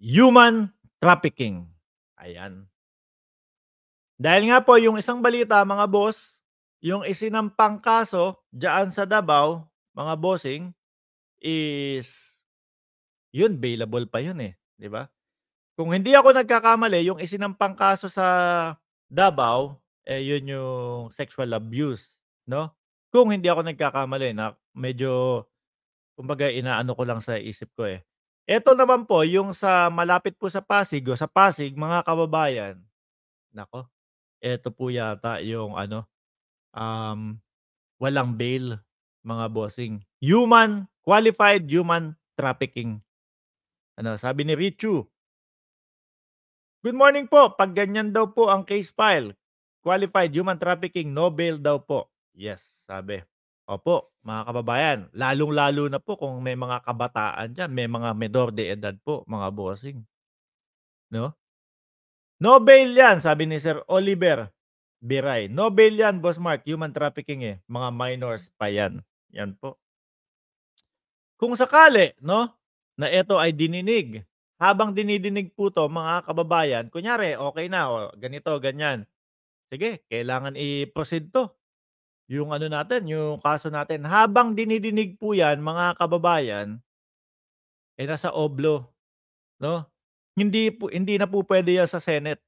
human trafficking. Ayan. Dahil nga po yung isang balita mga boss, yung isinampang kaso diyan sa Davao, mga bossing is yun bailable pa yun eh, 'di ba? Kung hindi ako nagkakamali, yung isinampang kaso sa Davao, eh yun yung sexual abuse, no? Kung hindi ako nagkakamali na medyo kumbaga inaano ko lang sa isip ko eh. Ito naman po, yung sa malapit po sa Pasig o sa Pasig, mga kababayan, nako, ito po yata yung ano, um, walang bail, mga bossing. Human, qualified human trafficking. Ano, sabi ni Richu, Good morning po. Pag ganyan daw po ang case file, qualified human trafficking, no bail daw po. Yes, sabi. Opo. Mga kababayan, lalong-lalo na po kung may mga kabataan diyan, may mga menor de edad po, mga bossing, 'no? No bail yan, sabi ni Sir Oliver Biray. No bail yan, Boss Mark. Human trafficking eh. Mga minors pa yan. Yan po. Kung sakali, no, na ito ay dininig, habang dinidinig po to mga kababayan, kunyari, okay na, o ganito, ganyan. Sige, kailangan i-proceed to yung ano natin, yung kaso natin. Habang dinidinig po yan, mga kababayan, eh nasa oblo. No? Hindi po, hindi na po pwede yan sa Senate.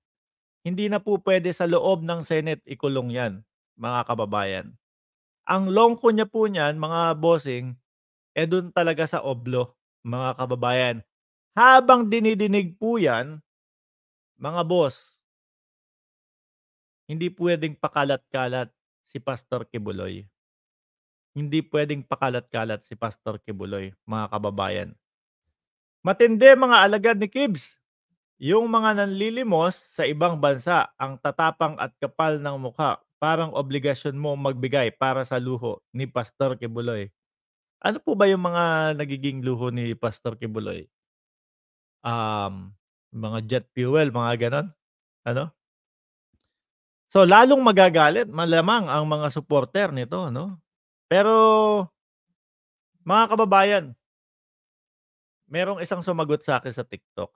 Hindi na po pwede sa loob ng Senate ikulong yan, mga kababayan. Ang longko niya po niyan, mga bossing, eh doon talaga sa oblo, mga kababayan. Habang dinidinig po yan, mga boss, hindi pwedeng pakalat-kalat si Pastor Kibuloy. Hindi pwedeng pakalat-kalat si Pastor Kibuloy, mga kababayan. Matindi mga alagad ni Kibs. Yung mga nanlilimos sa ibang bansa, ang tatapang at kapal ng mukha, parang obligasyon mo magbigay para sa luho ni Pastor Kibuloy. Ano po ba yung mga nagiging luho ni Pastor Kibuloy? Um, mga jet fuel, mga ganon? Ano? So lalong magagalit malamang ang mga supporter nito, no? Pero mga kababayan, merong isang sumagot sa akin sa TikTok.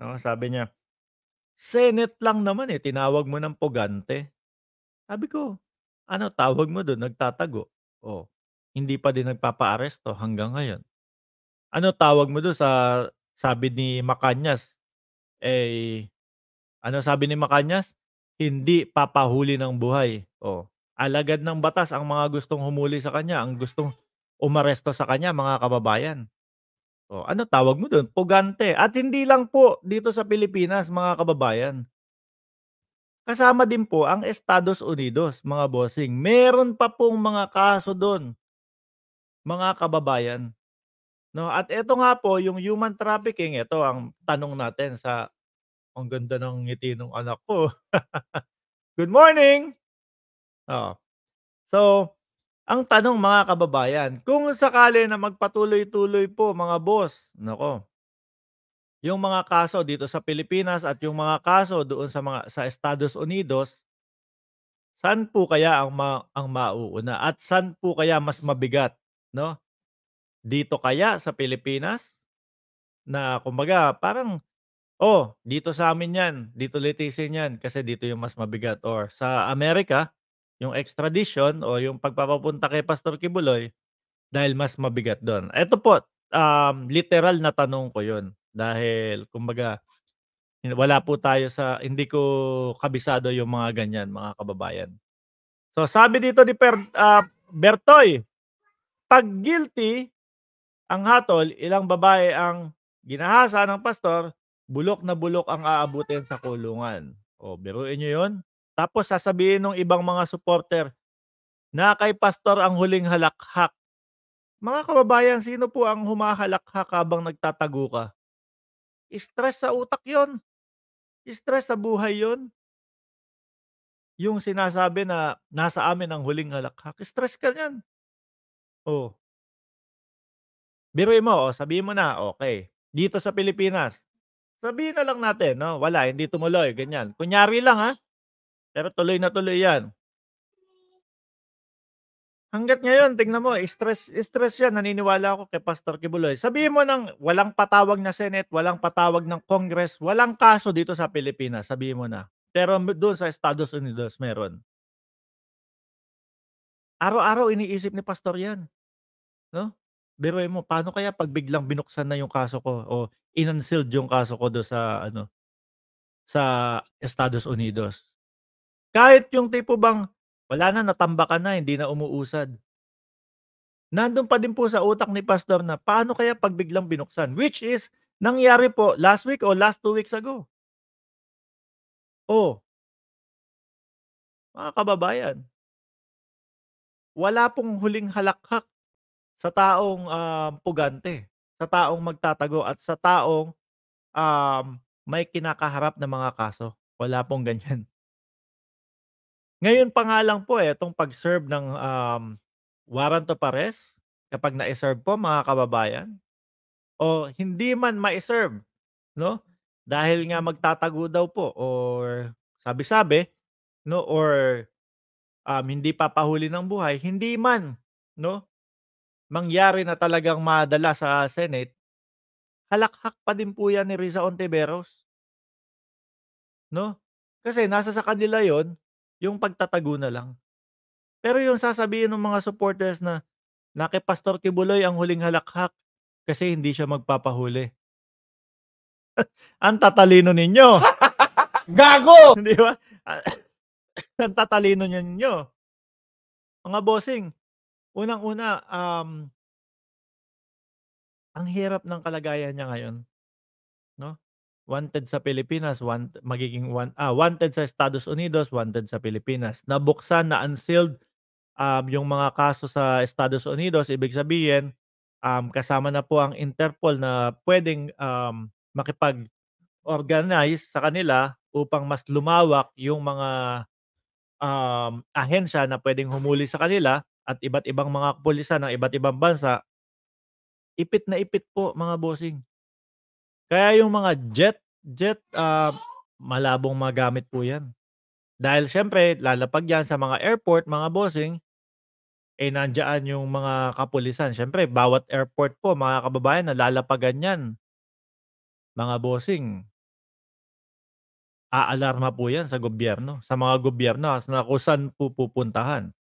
No, sabi niya, Senate lang naman eh, tinawag mo ng pugante. Sabi ko, ano tawag mo doon? Nagtatago. Oh, hindi pa din nagpapa nagpapaaresto hanggang ngayon. Ano tawag mo doon sa sabi ni Macanyas? Eh, ano sabi ni Macanyas? hindi papahuli ng buhay. O, oh, Alagad ng batas ang mga gustong humuli sa kanya, ang gustong umaresto sa kanya, mga kababayan. O, oh, ano tawag mo doon? Pugante. At hindi lang po dito sa Pilipinas, mga kababayan. Kasama din po ang Estados Unidos, mga bossing. Meron pa pong mga kaso doon, mga kababayan. No, at ito nga po, yung human trafficking, ito ang tanong natin sa ang ganda ng ngiti ng anak ko. Good morning! Oh. So, ang tanong mga kababayan, kung sakali na magpatuloy-tuloy po mga boss, nako, yung mga kaso dito sa Pilipinas at yung mga kaso doon sa mga sa Estados Unidos, saan po kaya ang ma, ang mauuna at saan po kaya mas mabigat, no? Dito kaya sa Pilipinas na kumbaga parang Oh, dito sa amin yan, dito litisin yan kasi dito yung mas mabigat. Or sa Amerika, yung extradition o yung pagpapapunta kay Pastor Kibuloy dahil mas mabigat doon. Ito po, um, literal na tanong ko yun. Dahil, kumbaga, wala po tayo sa, hindi ko kabisado yung mga ganyan, mga kababayan. So, sabi dito ni per, uh, Bertoy, pag guilty, ang hatol, ilang babae ang ginahasa ng pastor, bulok na bulok ang aabutin sa kulungan. O, biruin nyo yun. Tapos sasabihin ng ibang mga supporter na kay pastor ang huling halakhak. Mga kababayan, sino po ang humahalakhak habang nagtatago ka? Stress sa utak yon. Stress sa buhay yon. Yung sinasabi na nasa amin ang huling halakhak, stress ka yan. O. Biruin mo, oh, sabihin mo na, okay. Dito sa Pilipinas, sabihin na lang natin, no? Wala, hindi tumuloy, ganyan. Kunyari lang, ha? Pero tuloy na tuloy yan. Hanggat ngayon, tingnan mo, stress, stress yan. Naniniwala ako kay Pastor Kibuloy. Sabihin mo nang walang patawag na Senate, walang patawag ng Congress, walang kaso dito sa Pilipinas. Sabihin mo na. Pero doon sa Estados Unidos, meron. Araw-araw iniisip ni Pastor yan. No? Biruin mo, paano kaya 'pag biglang binuksan na yung kaso ko o in yung kaso ko do sa ano, sa Estados Unidos. Kahit yung tipo bang wala na, natambakan na, hindi na umuusad. Nandun pa din po sa utak ni pastor na paano kaya 'pag biglang binuksan, which is nangyari po last week o last 2 weeks ago. Oh. Mga kababayan. Wala pong huling halakhak sa taong um, pugante, sa taong magtatago at sa taong um, may kinakaharap na mga kaso. Wala pong ganyan. Ngayon pa nga lang po eh, itong pag-serve ng um, warrant of arrest, kapag na-serve po mga kababayan, o hindi man ma-serve, no? Dahil nga magtatago daw po or sabi-sabi, no? Or um, hindi papahuli ng buhay, hindi man, no? mangyari na talagang madala sa Senate, halakhak pa din po yan ni Risa Ontiveros. No? Kasi nasa sa kanila yon yung pagtatago na lang. Pero yung sasabihin ng mga supporters na na kay Pastor Kibuloy ang huling halakhak kasi hindi siya magpapahuli. ang tatalino ninyo. Gago! Di ba? ang tatalino ninyo. Mga bossing, Unang-una, um ang hirap ng kalagayan niya ngayon, 'no? Wanted sa Pilipinas, want magiging wan ah, wanted sa Estados Unidos, wanted sa Pilipinas. Nabuksan, na-unsealed, um, yung mga kaso sa Estados Unidos. Ibig sabihin, um, kasama na po ang Interpol na pwedeng, um, makipag-organize sa kanila upang mas lumawak yung mga, um, ahensya na pwedeng humuli sa kanila at iba't ibang mga kapulisan ng iba't ibang bansa, ipit na ipit po mga bossing. Kaya yung mga jet, jet, uh, malabong magamit po yan. Dahil syempre, lalapag yan sa mga airport, mga bossing, eh nandyan yung mga kapulisan. Syempre, bawat airport po, mga kababayan, nalalapagan yan. Mga bossing, aalarma po yan sa gobyerno, sa mga gobyerno na kung saan po pupuntahan.